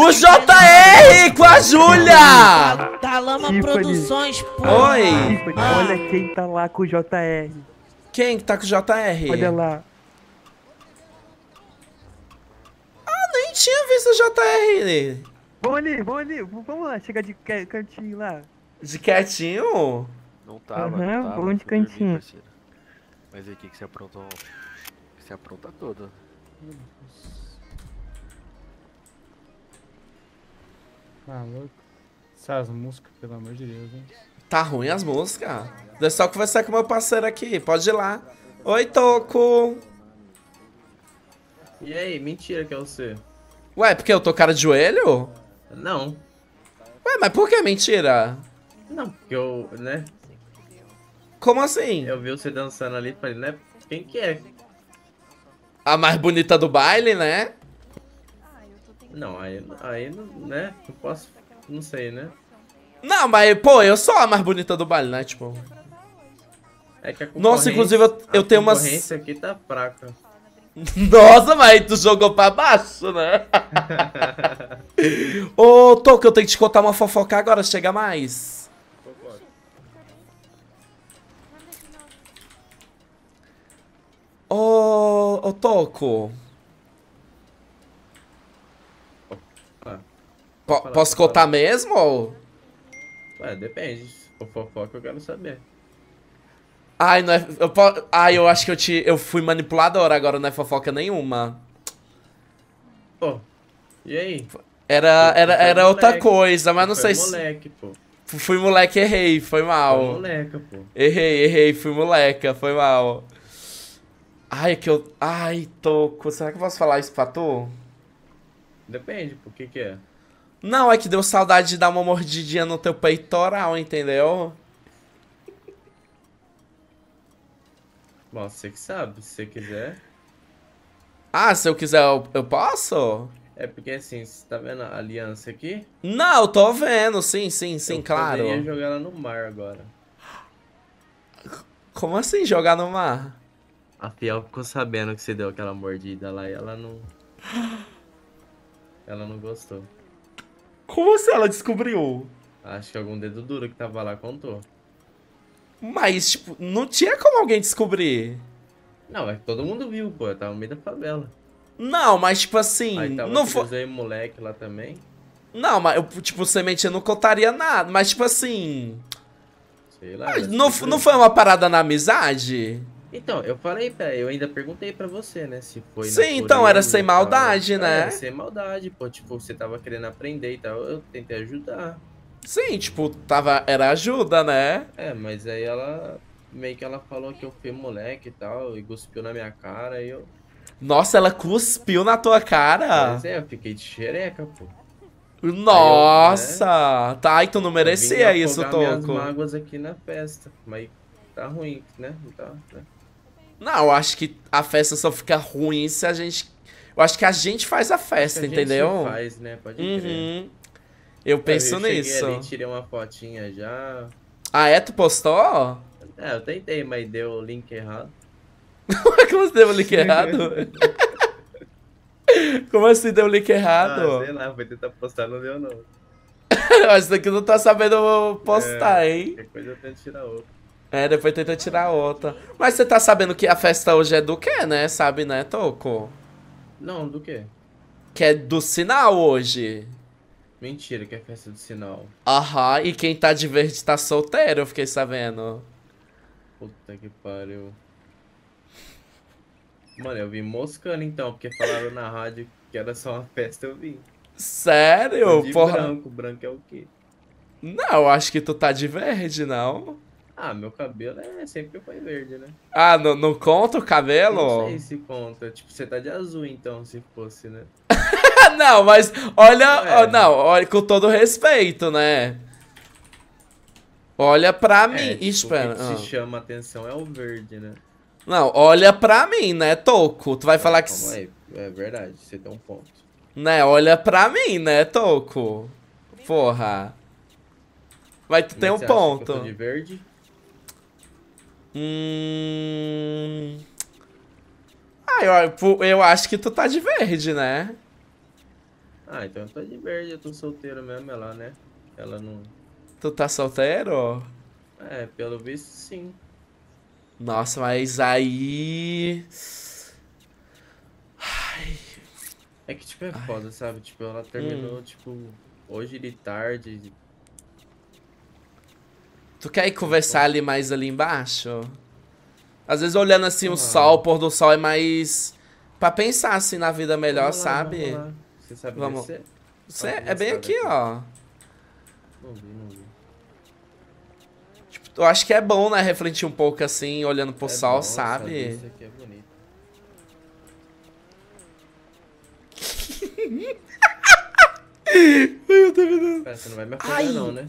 O JR com a Júlia! Da Lama Tiffany. Produções, Oi! Ah. Olha quem tá lá com o JR. Quem que tá com o JR? Olha lá. Ah, nem tinha visto o JR. Vamos ali, vamos ali. Vamos lá, chega de cantinho lá. De quietinho? Não tava, Aham, não tava. bom de dormir, cantinho. Mas aí, o que você aprontou? Você apronta toda. Maluco. Tá Essas músicas, pelo amor de Deus, hein? Tá ruim as músicas. Deixa eu só conversar com meu parceiro aqui. Pode ir lá. Oi, Toco. E aí, mentira que é você. Ué, porque eu tô cara de joelho? Não. Ué, mas por que mentira? Não, porque eu, né? Como assim? Eu vi você dançando ali, falei, né? Quem que é? A mais bonita do baile, né? Não, aí, aí né? Eu posso. Não sei, né? Não, mas, pô, eu sou a mais bonita do baile, né? Tipo. É que a Nossa, inclusive eu, eu tenho umas. A concorrência aqui tá fraca. Nossa, mas tu jogou pra baixo, né? Ô, Toco, eu tenho que te contar uma fofoca agora, chega mais. Ô, ô Toco. posso contar mesmo ou? Ué, depende. Se for fofoca, eu quero saber. Ai, não é. Eu, ai, eu acho que eu te. Eu fui manipulador, agora não é fofoca nenhuma. Pô, e aí? Era, era, era outra coisa, mas não sei se. moleque, pô. Fui moleque, errei, foi mal. Foi moleca, pô. Errei, errei, fui moleca, foi mal. Ai, que eu. Ai, Toco, será que eu posso falar isso pra tu? Depende, pô, o que que é? Não, é que deu saudade de dar uma mordidinha no teu peitoral, entendeu? Bom, você que sabe, se você quiser. Ah, se eu quiser, eu, eu posso? É porque assim, você tá vendo a aliança aqui? Não, eu tô vendo, sim, sim, sim, eu claro. Eu ia jogar ela no mar agora. Como assim jogar no mar? A Fiel ficou sabendo que você deu aquela mordida lá e ela não. Ela não gostou. Como assim ela descobriu? Acho que algum dedo duro que tava lá contou. Mas, tipo, não tinha como alguém descobrir. Não, é que todo mundo viu, pô. Eu tava no meio da favela. Não, mas, tipo assim. Aí tava não foi. moleque lá também. Não, mas, tipo, semente não contaria nada. Mas, tipo assim. Sei lá. Mas, não, não foi uma parada na amizade? Então, eu falei pra eu ainda perguntei para você, né, se foi... Sim, então, era sem maldade, né? Era sem maldade, pô, tipo, você tava querendo aprender e tal, eu tentei ajudar. Sim, tipo, tava, era ajuda, né? É, mas aí ela, meio que ela falou que eu fui moleque e tal, e cuspiu na minha cara, e eu... Nossa, ela cuspiu na tua cara? Pois é, eu fiquei de xereca, pô. Nossa! Eu, né? Tá, então não merecia isso vim isso, Toco. minhas mágoas aqui na festa, mas tá ruim, né? Tá, né? Não, eu acho que a festa só fica ruim se a gente. Eu acho que a gente faz a festa, entendeu? A gente faz, né? Pode uhum. crer. Eu penso eu nisso. Ali, tirei uma fotinha já. Ah, é? Tu postou? É, eu tentei, mas deu o link errado. Como assim deu o link errado? Como assim deu o link errado? Ah, sei lá, foi tentar postar, não deu não. Mas isso daqui não tá sabendo postar, é, hein? Depois coisa eu tento tirar outro. É, depois tenta tirar outra. Mas você tá sabendo que a festa hoje é do quê, né? Sabe, né, Toco? Não, do quê? Que é do sinal hoje. Mentira, que é festa do sinal. Aham, e quem tá de verde tá solteiro, eu fiquei sabendo. Puta que pariu. Mano, eu vim moscando então, porque falaram na rádio que era só uma festa, eu vim. Sério? De porra. branco, branco é o quê? Não, acho que tu tá de verde, não. Ah, meu cabelo é sempre foi verde, né? Ah, não, não conta o cabelo? Não sei se conta. Tipo, você tá de azul então, se fosse, né? não, mas olha. É. Né? Não, olha com todo respeito, né? Olha pra é, mim. tipo, Espera. O que se ah. chama atenção é o verde, né? Não, olha pra mim, né, Toco? Tu vai ah, falar que. Aí. É verdade, você tem um ponto. Né, olha pra mim, né, Toco? Porra. Mas tu Mas é tem um ponto. de verde? Hum... Ah, eu, eu acho que tu tá de verde, né? Ah, então eu tô de verde, eu tô solteiro mesmo, ela, né? Ela não... Tu tá solteiro? É, pelo visto, sim. Nossa, mas aí... Ai... É que, tipo, é Ai. foda, sabe? Tipo, ela terminou, hum. tipo, hoje de tarde, Tu quer ir conversar ali mais ali embaixo? Às vezes olhando assim vamos o lá. sol, o pôr do sol é mais. Pra pensar assim na vida melhor, lá, sabe? Vamos Você sabe vamos... descer? Você é bem aqui, aqui, ó. Não vi, não vi. Tipo, eu acho que é bom, né? Refletir um pouco assim, olhando pro é sol, bom, sabe? Isso aqui é bonito. Ai, eu tô vendo. Pera, você não vai me acordar, não, né?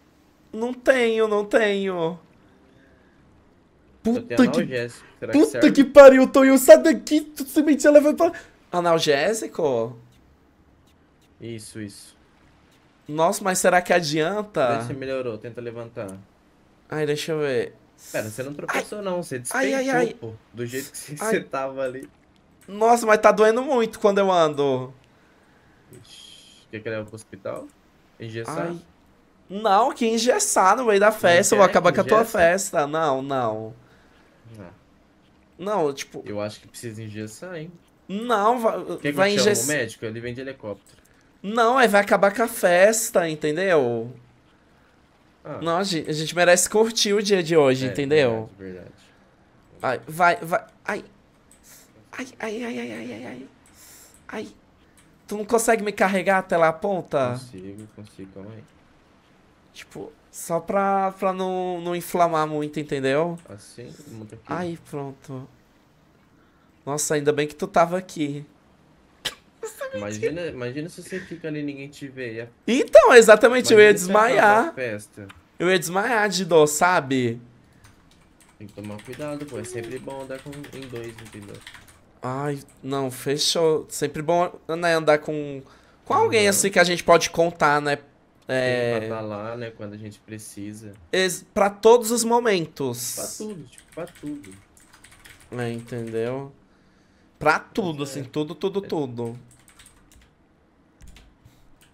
Não tenho, não tenho. Puta que. Puta que, que pariu, Tonho, sai daqui, tu simplesmente leva pra. Analgésico? Isso, isso. Nossa, mas será que adianta? Você se melhorou, tenta levantar. Ai, deixa eu ver. Pera, você não tropeçou ai. não, você despeitou, ai, ai, pô, do jeito que você tava ali. Nossa, mas tá doendo muito quando eu ando. Ixi, quer que leve pro hospital? Engessar? Ai. Não, que engessar no meio da festa, vou acabar com a tua festa. Não, não. Não, tipo. Eu acho que precisa engessar, hein? Não, vai, Quem vai que engessar. O médico, ele vem de helicóptero. Não, aí é, vai acabar com a festa, entendeu? Ah. Não, a gente, a gente, merece curtir o dia de hoje, é, entendeu? Verdade, verdade. Ai, vai, vai. Ai. Ai, ai, ai, ai, ai, ai, ai. Ai. Tu não consegue me carregar até lá a ponta? Consigo, consigo, calma aí. Tipo, só pra, pra não, não inflamar muito, entendeu? Assim, aqui. Aí, pronto. Nossa, ainda bem que tu tava aqui. Imagina, imagina se você fica ali e ninguém te vê. Então, exatamente, imagina eu ia desmaiar. Eu ia desmaiar de dor, sabe? Tem que tomar cuidado, pô. É sempre bom andar com, em dois, entendeu? Ai, não, fechou. Sempre bom né, andar com, com alguém uhum. assim que a gente pode contar, né? É... Pra tá lá, né, quando a gente precisa. Es... Pra todos os momentos. Pra tudo, tipo, pra tudo. É, entendeu? Pra tudo, assim, é. assim, tudo, tudo, é. tudo.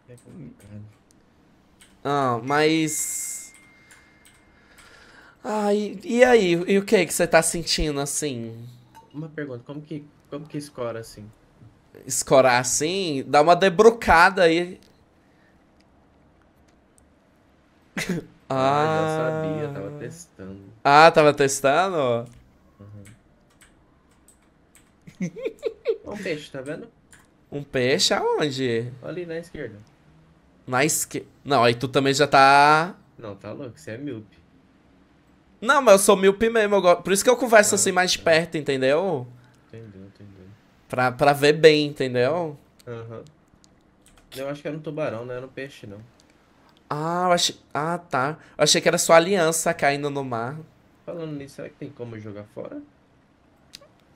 É complicado. Ah, mas... Ah, e, e aí? E o que que você tá sentindo, assim? Uma pergunta, como que, como que escora, assim? Escorar assim? Dá uma debrucada aí Ah, eu ah, já sabia, tava testando. Ah, tava testando? Uhum. um peixe, tá vendo? Um peixe aonde? Ali na esquerda. Na esquerda. Não, aí tu também já tá. Não, tá louco, você é míope. Não, mas eu sou míope mesmo. Eu go... Por isso que eu converso assim ah, assim mais tá. perto, entendeu? Entendeu, entendeu. Pra, pra ver bem, entendeu? Aham. Uhum. Eu acho que era um tubarão, não era um peixe, não. Ah, eu achei... Ah, tá. Eu achei que era só aliança caindo no mar. Falando nisso, será que tem como jogar fora?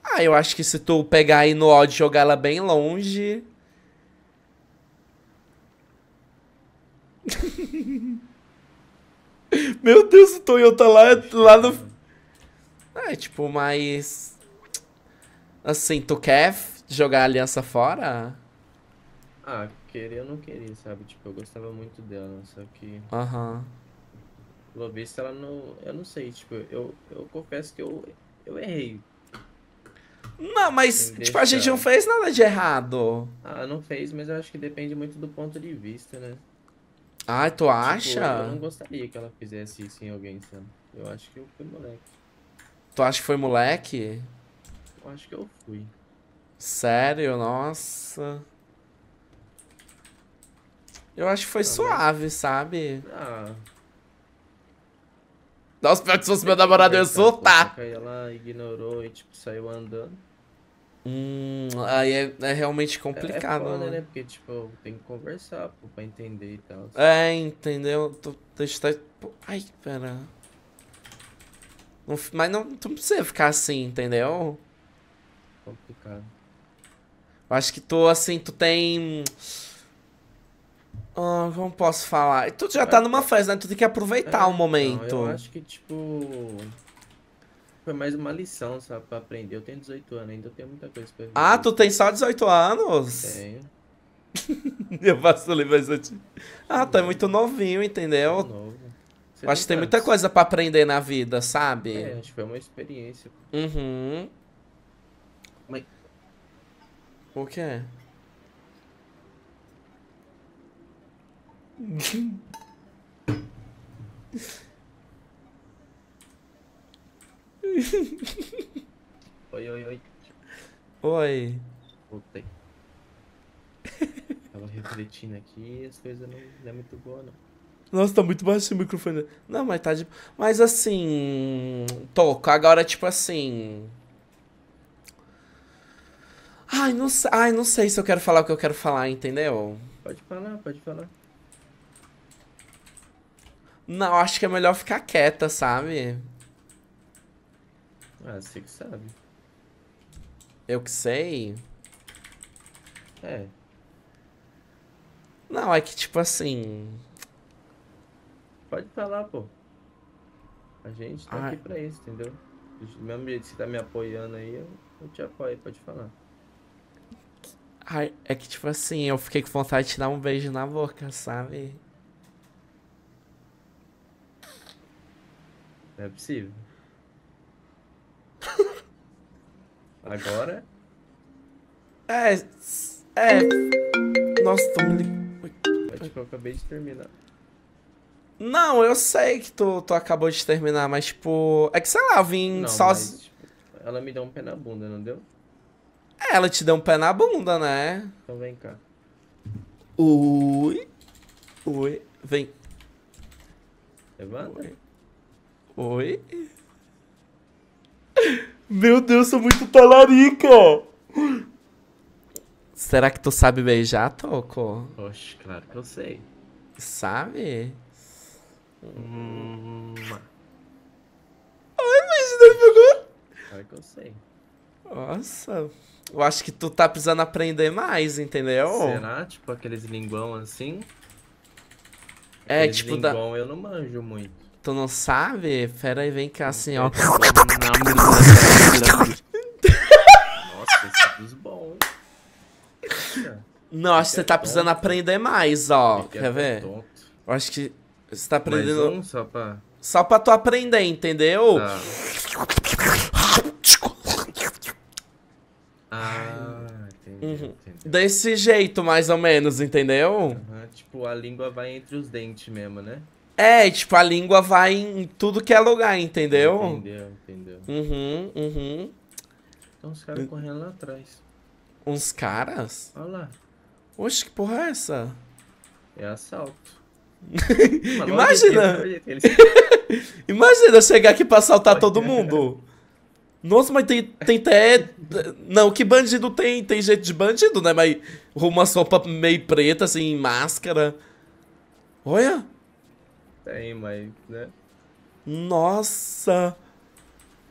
Ah, eu acho que se tu pegar aí no odd e jogar ela bem longe... Meu Deus, o Toyota tá lá, lá no... Ah, é, tipo, mas... Assim, tu quer jogar a aliança fora? Ah, querer eu não queria, sabe? Tipo, eu gostava muito dela, só que. Aham. Pelo visto ela não. Eu não sei, tipo, eu, eu confesso que eu, eu errei. Não, mas, tipo, a gente não fez nada de errado. Ah, não fez, mas eu acho que depende muito do ponto de vista, né? Ah, tu tipo, acha? Tipo, eu não gostaria que ela fizesse isso em alguém, sabe? Eu acho que eu fui moleque. Tu acha que foi moleque? Eu acho que eu fui. Sério? Nossa. Eu acho que foi Também. Tá suave, sabe? Ah. Nossa, pior que se fosse meu namorado, eu ia soltar. Aí ela ignorou e, tipo, saiu andando. Hum, aí é, é realmente complicado, é, é foda, né? né? Porque, tipo, tem que conversar, pô, pra entender e tal. Sabe? É, entendeu? Tô, deixa, tá, ai, pera. Não, mas não, tu não precisa ficar assim, entendeu? Complicado. Eu acho que tu, assim, tu tem ah, como posso falar? Tu já é. tá numa festa, né? Tu tem que aproveitar é, o então, momento. Não, eu acho que, tipo. Foi mais uma lição, sabe, pra aprender. Eu tenho 18 anos, ainda tenho muita coisa pra ah, aprender. Ah, tu tem só 18 anos? Tenho. eu faço vacilei bastante. Ah, tu é muito novinho, entendeu? novo. acho que tem muita coisa pra aprender na vida, sabe? É, acho que foi uma experiência. Uhum. Mas... O que é? Oi, oi, oi. Oi. Voltei. Tava refletindo aqui as coisas não, não é muito boa, não. Nossa, tá muito baixo o microfone. Não, mas tá de. Mas assim. Toco, Agora, tipo assim. Ai, não, ai, não sei se eu quero falar o que eu quero falar, entendeu? Pode falar, pode falar. Não, acho que é melhor ficar quieta, sabe? Ah, você que sabe. Eu que sei? É. Não, é que tipo assim. Pode falar, pô. A gente tá ah. aqui pra isso, entendeu? Do mesmo jeito que você tá me apoiando aí, eu, te apoio, pode falar. Ai, é que tipo assim, eu fiquei com vontade de te dar um beijo na boca, sabe? Não é possível. Agora? É. É. Nossa, tô me. Acho é Tipo, eu acabei de terminar. Não, eu sei que tu, tu acabou de terminar, mas tipo. É que sei lá, eu vim sozinho. Tipo, ela me deu um pé na bunda, não deu? É, ela te deu um pé na bunda, né? Então vem cá. Ui. Ui. Vem. Levanta. Ui. Oi? Meu Deus, sou muito talarica! Será que tu sabe beijar, Toco? Oxe, claro que eu sei. Sabe? Hum... Ai, mas não pegou? Claro que eu sei. Nossa. Eu acho que tu tá precisando aprender mais, entendeu? Será? Tipo aqueles linguão assim? É, aqueles tipo linguão da... eu não manjo muito. Tu não sabe? Pera aí, vem cá assim, ó. Nossa, esse dos acho Nossa, você tá precisando aprender mais, ó. Quer ver? Eu acho que você tá aprendendo. só pra. Só pra tu aprender, entendeu? Tá. Ah, entendi, uhum. Desse jeito, mais ou menos, entendeu? Uhum, tipo, a língua vai entre os dentes mesmo, né? É, tipo, a língua vai em tudo que é lugar, entendeu? Entendeu, entendeu. Uhum, uhum. Tem uns caras correndo lá atrás. Uns caras? Olha lá. Oxe, que porra é essa? É assalto. Imagina! Imagina eu chegar aqui pra assaltar todo mundo. Nossa, mas tem, tem até. Não, que bandido tem? Tem jeito de bandido, né? Mas uma sopa meio preta, assim, máscara. Olha! Tem, mas, né? Nossa!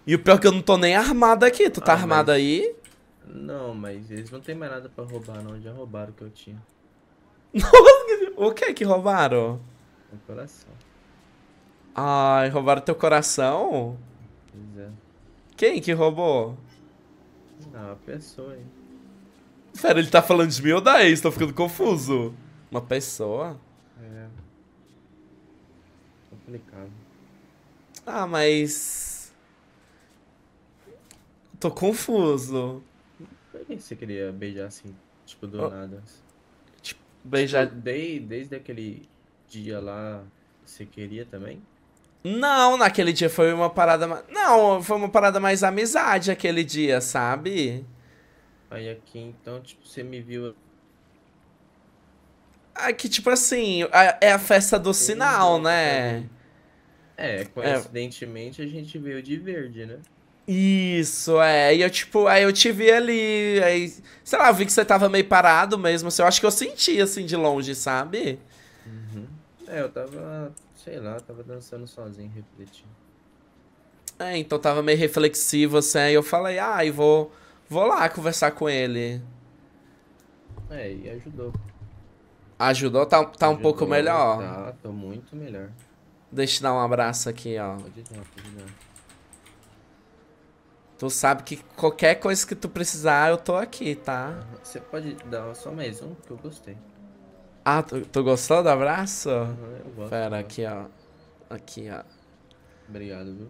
E o pior é que eu não tô nem armado aqui. Tu tá ah, armado mas... aí? Não, mas eles não tem mais nada pra roubar, não. Já roubaram o que eu tinha. o que que roubaram? Meu coração. Ai, roubaram teu coração? Pois é. Quem que roubou? Ah, uma pessoa, hein. Pera, ele tá falando de mim ou da ex? Tô ficando confuso. Uma pessoa? complicado. Ah, mas. Tô confuso. Por que você queria beijar assim, tipo, do oh. nada? Tipo, beijar. Tipo, desde, desde aquele dia lá, você queria também? Não, naquele dia foi uma parada mais. Não, foi uma parada mais amizade aquele dia, sabe? Aí aqui, então, tipo, você me viu. Aqui assim? tipo assim, é a festa do sinal, né? É, coincidentemente é. a gente veio de verde, né? Isso, é. E eu, tipo, aí eu te vi ali. Aí, sei lá, eu vi que você tava meio parado mesmo. Assim, eu acho que eu senti, assim, de longe, sabe? Uhum. É, eu tava, sei lá, tava dançando sozinho, refletindo. É, então tava meio reflexivo, assim. Aí eu falei, ah, e vou, vou lá conversar com ele. É, e ajudou. Ajudou? Tá, tá ajudou, um pouco melhor? Tá, tô muito melhor. Deixa eu dar um abraço aqui, ó. Pode dar, pode dar. Né? Tu sabe que qualquer coisa que tu precisar, eu tô aqui, tá? Você pode dar só mais um, que eu gostei. Ah, tu, tu gostou do abraço? Uhum, eu gosto. Pera, aqui, ó. Aqui, ó. Obrigado, viu?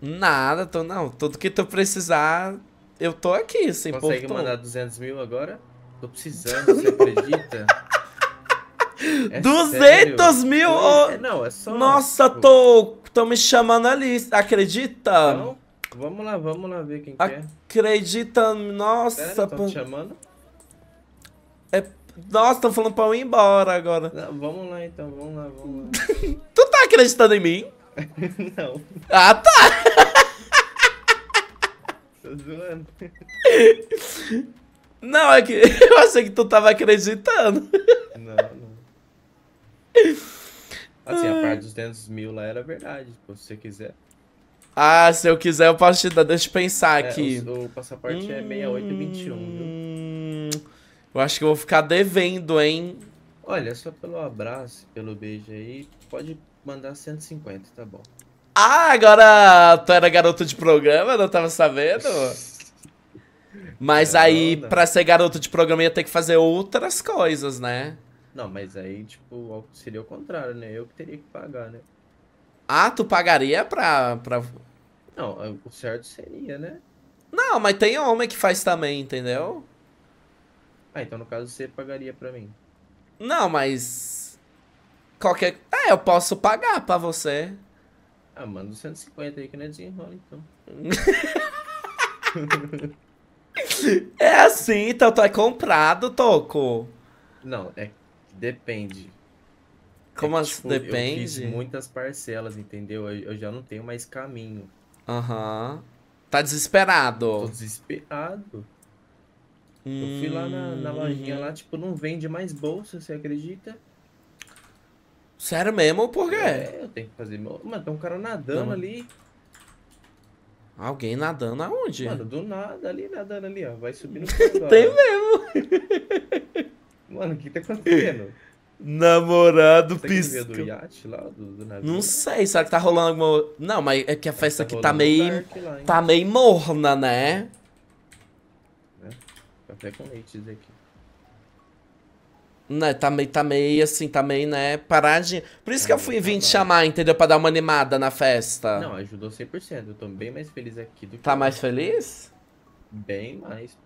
Nada, tô, não. Tudo que tu precisar, eu tô aqui, sem Consegue mandar 200 mil agora? Tô precisando, você acredita? 200 é sério? mil! É, não, é só. Nossa, tipo tô, tô me chamando ali Acredita? vamos lá, vamos lá ver quem Acredita, quer. É. Acredita, nossa. Sério, tô te chamando? É. Nossa, estão falando pra eu ir embora agora. Não, vamos lá então, vamos lá, vamos lá. tu tá acreditando em mim? não. Ah, tá! tô zoando. Não, é que eu achei que tu tava acreditando. Não, não. Assim, a parte dos 200 mil lá era verdade, se você quiser. Ah, se eu quiser eu posso te dar, deixa eu pensar é, aqui. O, o passaporte é hum, é 6821, viu? Eu acho que eu vou ficar devendo, hein? Olha, só pelo abraço, pelo beijo aí, pode mandar 150, tá bom. Ah, agora tu era garoto de programa, não tava sabendo? Mas é aí, pra ser garoto de programa, ia ter que fazer outras coisas, né? Não, mas aí, tipo, seria o contrário, né? Eu que teria que pagar, né? Ah, tu pagaria pra. pra... Não, é, o certo seria, né? Não, mas tem homem que faz também, entendeu? Ah, então no caso você pagaria pra mim. Não, mas. Qualquer. É, eu posso pagar pra você. Ah, manda 150 aí que não é desenrola, então. é assim, então tu é comprado, Toco. Não, é Depende. É Como é, as assim tipo, depende? Eu fiz muitas parcelas, entendeu? Eu, eu já não tenho mais caminho. Aham. Uhum. Tá desesperado. Tô desesperado. Hum... Eu fui lá na, na hum. lojinha lá, tipo, não vende mais bolsa, você acredita? Sério mesmo? Por quê? É, eu tenho que fazer. Mano, tem um cara nadando não, ali. Alguém nadando aonde? Mano, do nada ali, nadando ali, ó. Vai subindo. tem mesmo. Mano, o que tá acontecendo? Namorado tá pisca. Do iate, lá, do, do não sei, será que tá rolando alguma. Não, mas é que a festa tá aqui tá meio. Lá, tá meio morna, né? É. Café com leite aqui. Né, tá meio, tá meio assim, tá meio, né, paradinha. Por isso é, que eu fui vim te tá chamar, entendeu? Pra dar uma animada na festa. Não, ajudou 100%. Eu tô bem mais feliz aqui do que... Tá mais feliz? Bem mais.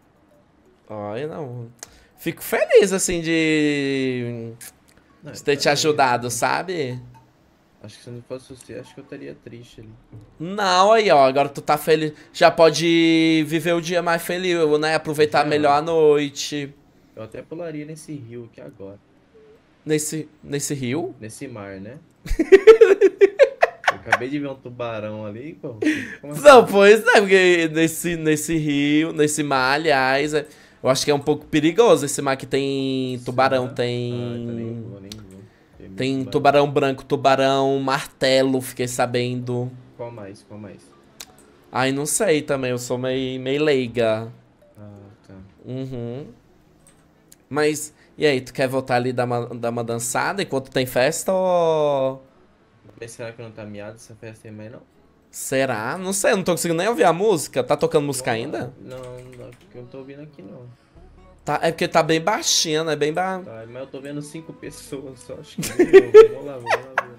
Olha, não fico feliz, assim, de, não, de ter te ajudado, sabe? Acho que se não fosse você, acho que eu estaria triste ali. Não, aí, ó, agora tu tá feliz. Já pode viver o dia mais feliz, né? Aproveitar não. melhor a noite. Eu até pularia nesse rio aqui agora. Nesse, nesse rio? Nesse mar, né? eu acabei de ver um tubarão ali, pô. Como é não, assim? pois é, porque nesse, nesse rio, nesse mar, aliás. É... Eu acho que é um pouco perigoso esse mar que tem tubarão, Sim, né? tem. Ah, nem vou, vou. Tem, tem tubarão branco, tubarão, martelo, fiquei sabendo. Qual mais? Qual mais? Ai, não sei também, eu sou meio, meio leiga. Ah, tá. Uhum. Mas, e aí, tu quer voltar ali dar uma, dar uma dançada enquanto tem festa ou. Mas será que não tá miado essa festa aí mais não? Será? Não sei, eu não tô conseguindo nem ouvir a música. Tá tocando música ainda? Não, não, é porque eu não tô ouvindo aqui não. Tá, é porque tá bem baixinho, né? Bem ba... Tá, mas eu tô vendo cinco pessoas só, acho que... vamos lá, vamos lá. Vamos lá.